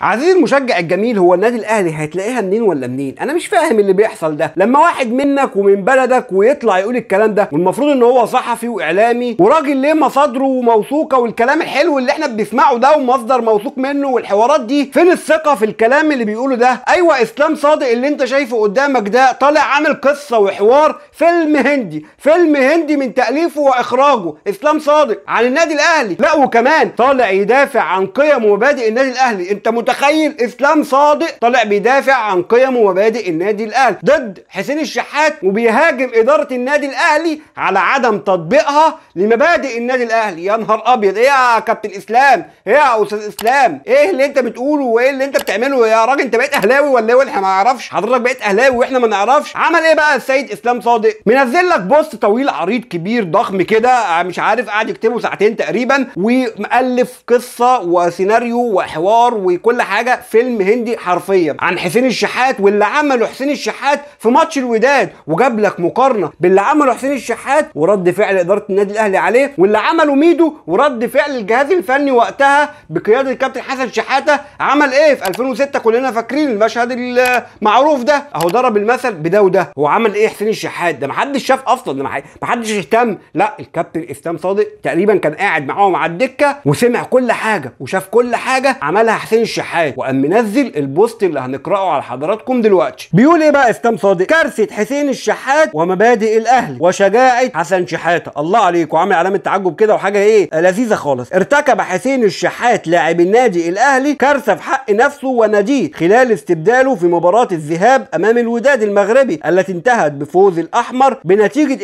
عزيزي المشجع الجميل هو النادي الاهلي هتلاقيها منين ولا منين انا مش فاهم اللي بيحصل ده لما واحد منك ومن بلدك ويطلع يقول الكلام ده والمفروض ان هو صحفي واعلامي وراجل ليه مصادره موثوقه والكلام الحلو اللي احنا بنسمعه ده ومصدر موثوق منه والحوارات دي فين الثقه في الكلام اللي بيقوله ده ايوه اسلام صادق اللي انت شايفه قدامك ده طالع عامل قصه وحوار فيلم هندي فيلم هندي من تاليفه واخراجه اسلام صادق عن النادي الاهلي لا وكمان طالع يدافع عن قيم ومبادئ النادي الاهلي انت متخيل اسلام صادق طالع بيدافع عن قيم ومبادئ النادي الاهلي ضد حسين الشحات وبيهاجم اداره النادي الاهلي على عدم تطبيقها لمبادئ النادي الاهلي يا نهار ابيض ايه يا كابتن اسلام ايه يا استاذ اسلام ايه اللي انت بتقوله وايه اللي انت بتعمله يا راجل انت بقيت اهلاوي ولا ايه احنا ما نعرفش حضرتك بقيت اهلاوي واحنا ما نعرفش عمل ايه بقى السيد اسلام صادق الشاطئ منزل لك بوست طويل عريض كبير ضخم كده مش عارف قاعد يكتبه ساعتين تقريبا ومؤلف قصه وسيناريو وحوار وكل حاجه فيلم هندي حرفيا عن حسين الشحات واللي عمله حسين الشحات في ماتش الوداد وجاب لك مقارنه باللي عمله حسين الشحات ورد فعل اداره النادي الاهلي عليه واللي عمله ميدو ورد فعل الجهاز الفني وقتها بقياده الكابتن حسن شحاته عمل ايه في 2006 كلنا فاكرين المشهد المعروف ده اهو ضرب المثل بده وده هو عمل ايه حسين الشحات ده ده محدش شاف اصلا ده محدش اهتم لا الكابتن اسلام صادق تقريبا كان قاعد معاهم على الدكه وسمع كل حاجه وشاف كل حاجه عملها حسين الشحات وقام منزل البوست اللي هنقراه على حضراتكم دلوقتي بيقول ايه بقى اسلام صادق كارثه حسين الشحات ومبادئ الاهلي وشجاعه حسن شحاته الله عليك وعامل علامه تعجب كده وحاجه ايه لذيذه خالص ارتكب حسين الشحات لاعب النادي الاهلي كارثه في حق نفسه وناديه خلال استبداله في مباراه الذهاب امام الوداد المغربي التي انتهت بفوز الاحمر الأحمر بنتيجة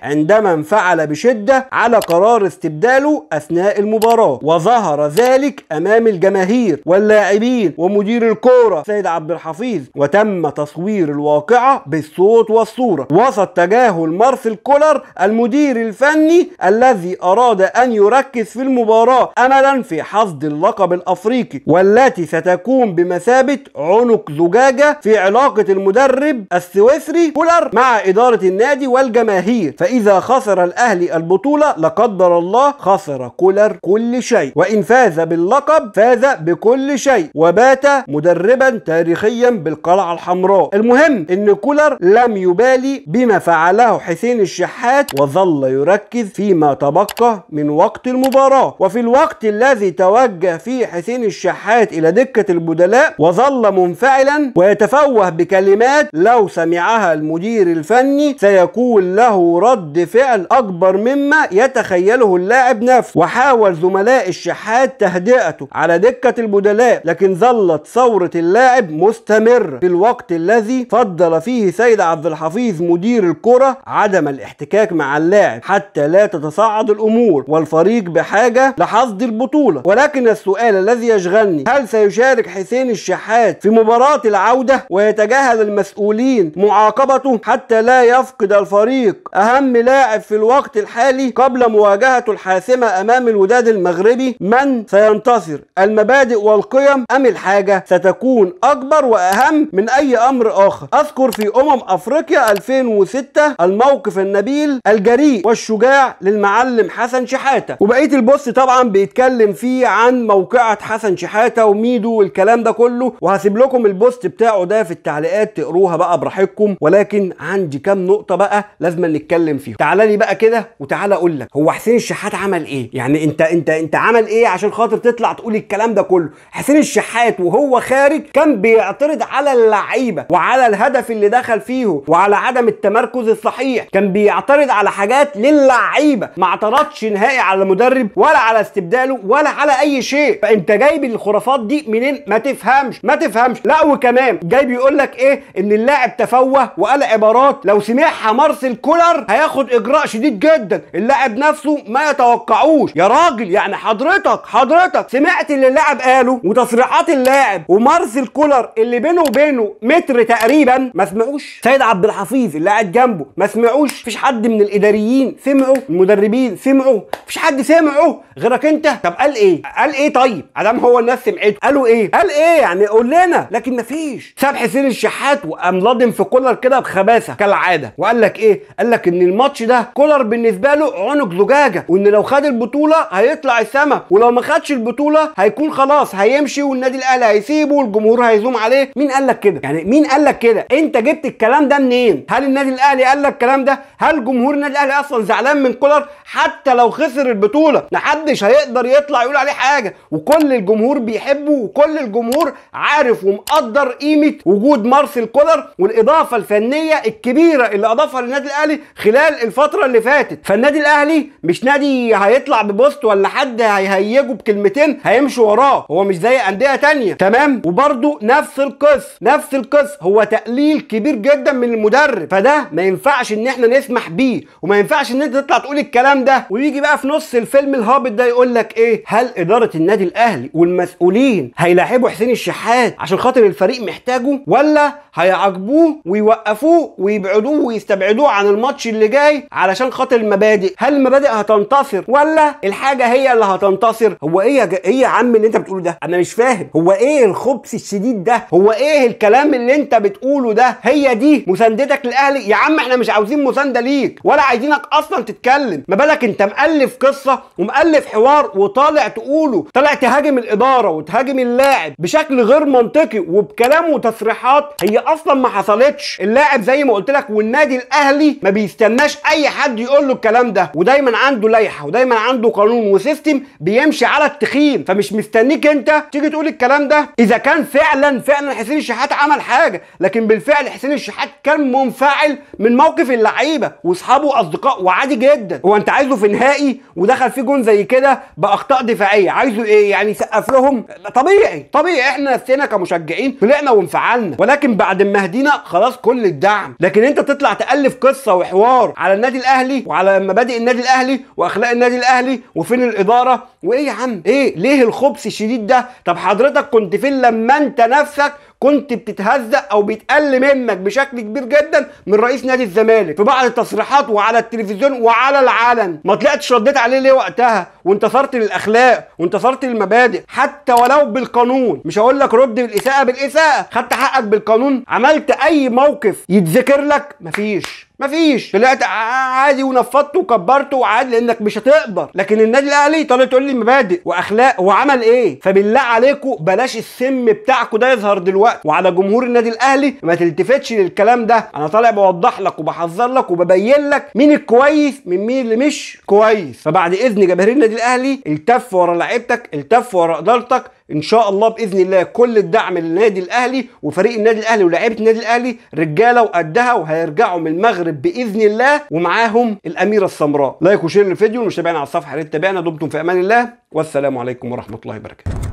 2-1 عندما انفعل بشدة على قرار استبداله أثناء المباراة وظهر ذلك أمام الجماهير واللاعبين ومدير الكورة سيد عبد الحفيظ وتم تصوير الواقعة بالصوت والصورة وسط تجاهل مارسيل كولر المدير الفني الذي أراد أن يركز في المباراة أملا في حصد اللقب الأفريقي والتي ستكون بمثابة عنق زجاجة في علاقة المدرب السويسري كولر مع إدارة إدارة النادي والجماهير فإذا خسر الأهلي البطولة لا قدر الله خسر كولر كل شيء وإن فاز باللقب فاز بكل شيء وبات مدربا تاريخيا بالقلعة الحمراء المهم إن كولر لم يبالي بما فعله حسين الشحات وظل يركز فيما تبقى من وقت المباراة وفي الوقت الذي توجه فيه حسين الشحات إلى دكة البدلاء وظل منفعلا ويتفوه بكلمات لو سمعها المدير الفني الفني سيكون له رد فعل أكبر مما يتخيله اللاعب نفسه وحاول زملاء الشحات تهدئته على دكة البدلاء لكن ظلت ثورة اللاعب مستمرة في الوقت الذي فضل فيه سيد عبد الحفيظ مدير الكرة عدم الاحتكاك مع اللاعب حتى لا تتصاعد الأمور والفريق بحاجة لحصد البطولة ولكن السؤال الذي يشغلني هل سيشارك حسين الشحات في مباراة العودة ويتجاهل المسؤولين معاقبته حتى لا يفقد الفريق أهم لاعب في الوقت الحالي قبل مواجهته الحاسمة أمام الوداد المغربي من سينتصر المبادئ والقيم أم الحاجة ستكون أكبر وأهم من أي أمر آخر أذكر في أمم أفريقيا 2006 الموقف النبيل الجريء والشجاع للمعلم حسن شحاتة وبقية البوست طبعا بيتكلم فيه عن موقعة حسن شحاتة وميدو والكلام ده كله وهسيب لكم البوست بتاعه ده في التعليقات تقروها بقى براحتكم ولكن عندي كام نقطه بقى لازم نتكلم فيهم تعال لي بقى كده وتعالى اقول لك هو حسين الشحات عمل ايه يعني انت انت انت عمل ايه عشان خاطر تطلع تقول الكلام ده كله حسين الشحات وهو خارج كان بيعترض على اللعيبه وعلى الهدف اللي دخل فيه وعلى عدم التمركز الصحيح كان بيعترض على حاجات للعيبه ما اعترضش نهائي على المدرب ولا على استبداله ولا على اي شيء فانت جايب الخرافات دي منين ما تفهمش ما تفهمش لا وكمان جاي بيقول لك ايه ان اللاعب تفوه وقال عبارات لو لو سمعها مارسيل كولر هياخد اجراء شديد جدا اللاعب نفسه ما يتوقعوش يا راجل يعني حضرتك حضرتك سمعت اللي اللاعب قاله وتصريحات اللاعب ومارسيل كولر اللي بينه وبينه متر تقريبا ما سمعوش سيد عبد الحفيظ اللي قاعد جنبه ما سمعوش مفيش حد من الاداريين سمعوا المدربين سمعوا مفيش حد سمعوا غيرك انت طب قال ايه قال ايه طيب ادام هو الناس سمعته قالوا ايه قال ايه يعني قول لنا لكن مفيش ساب حسين الشحات وقام لادم في كولر كده بخباثه كالعاده العاده وقال لك ايه قال لك ان الماتش ده كولر بالنسبه له عنق زجاجه وان لو خد البطوله هيطلع السما ولو ما خدش البطوله هيكون خلاص هيمشي والنادي الاهلي هيسيبه والجمهور هيزوم عليه مين قال لك كده يعني مين قال لك كده انت جبت الكلام ده منين هل النادي الاهلي قال لك الكلام ده هل جمهور النادي الاهلي اصلا زعلان من كولر حتى لو خسر البطوله محدش هيقدر يطلع يقول عليه حاجه وكل الجمهور بيحبه وكل الجمهور عارف ومقدر قيمه وجود مارسيل كولر والاضافه الفنيه الكبيره الكبيره اللي اضافها للنادي الاهلي خلال الفتره اللي فاتت فالنادي الاهلي مش نادي هيطلع ببوست ولا حد هيهيجه بكلمتين هيمشي وراه هو مش زي انديه تانية تمام وبرده نفس القصه نفس القصه هو تقليل كبير جدا من المدرب فده ما ينفعش ان احنا نسمح بيه وما ينفعش ان انت تطلع تقول الكلام ده ويجي بقى في نص الفيلم الهابط ده يقول لك ايه هل اداره النادي الاهلي والمسؤولين هيلاعبوا حسين الشحات عشان خاطر الفريق محتاجه ولا هيعاقبوه ويوقفوه ويبعدوه ياخدوه ويستبعدوه عن الماتش اللي جاي علشان خاطر المبادئ هل المبادئ هتنتصر ولا الحاجه هي اللي هتنتصر هو ايه يا ج... ايه يا عم اللي انت بتقوله ده انا مش فاهم هو ايه الخبث الشديد ده هو ايه الكلام اللي انت بتقوله ده هي دي مساندتك للاهلي يا عم احنا مش عاوزين مسانده ليك ولا عايزينك اصلا تتكلم ما بالك انت مالف قصه ومالف حوار وطالع تقوله طالع تهاجم الاداره وتهاجم اللاعب بشكل غير منطقي وبكلام وتصريحات هي اصلا ما حصلتش اللاعب زي ما قلت لك والنادي الاهلي ما بيستناش اي حد يقول له الكلام ده ودايما عنده لائحه ودايما عنده قانون وسيستم بيمشي على التخين فمش مستنيك انت تيجي تقول الكلام ده اذا كان فعلا فعلا حسين الشحات عمل حاجه لكن بالفعل حسين الشحات كان منفعل من موقف اللعيبه واصحابه واصدقاء وعادي جدا هو انت عايزه في نهائي ودخل فيه جون زي كده باخطاء دفاعيه عايزه ايه يعني يسقف لهم طبيعي طبيعي احنا نفسنا كمشجعين طلعنا وانفعلنا ولكن بعد ما هدينا خلاص كل الدعم لكن انت تطلع تالف قصه وحوار على النادي الاهلي وعلى مبادئ النادي الاهلي واخلاق النادي الاهلي وفين الاداره وايه يا عم ايه ليه الخبث الشديد ده طب حضرتك كنت فين لما انت نفسك كنت بتتهزق او بيتقل منك بشكل كبير جدا من رئيس نادي الزمالك في بعض التصريحات وعلى التلفزيون وعلى العلن ما طلعتش رديت عليه ليه وقتها وانتصرت للاخلاق وانتصرت للمبادئ حتى ولو بالقانون مش هقول لك رد بالاساءه بالاساءه خدت حقك بالقانون عملت اي موقف يتذكر لك مفيش مفيش طلعت عادي ونفضت وكبرت وعادي لانك مش هتقدر لكن النادي الاهلي طالع تقول لي مبادئ واخلاق وعمل ايه فبالله عليكم بلاش السم بتاعكم ده يظهر دلوقتي وعلى جمهور النادي الاهلي ما تلتفتش للكلام ده انا طالع بوضح لك وبحذر لك وببين لك مين الكويس من مين اللي مش كويس فبعد اذن جماهير النادي الاهلي التف ورا لعيبتك التف ورا ادارتك ان شاء الله باذن الله كل الدعم للنادي الاهلي وفريق النادي الاهلي ولاعيبه النادي الاهلي رجاله وقدها وهيرجعوا من المغرب باذن الله ومعاهم الاميره السمراء لايك وشير للفيديو والمشتركين على الصفحه يا ريت تابعنا دمتم في امان الله والسلام عليكم ورحمه الله وبركاته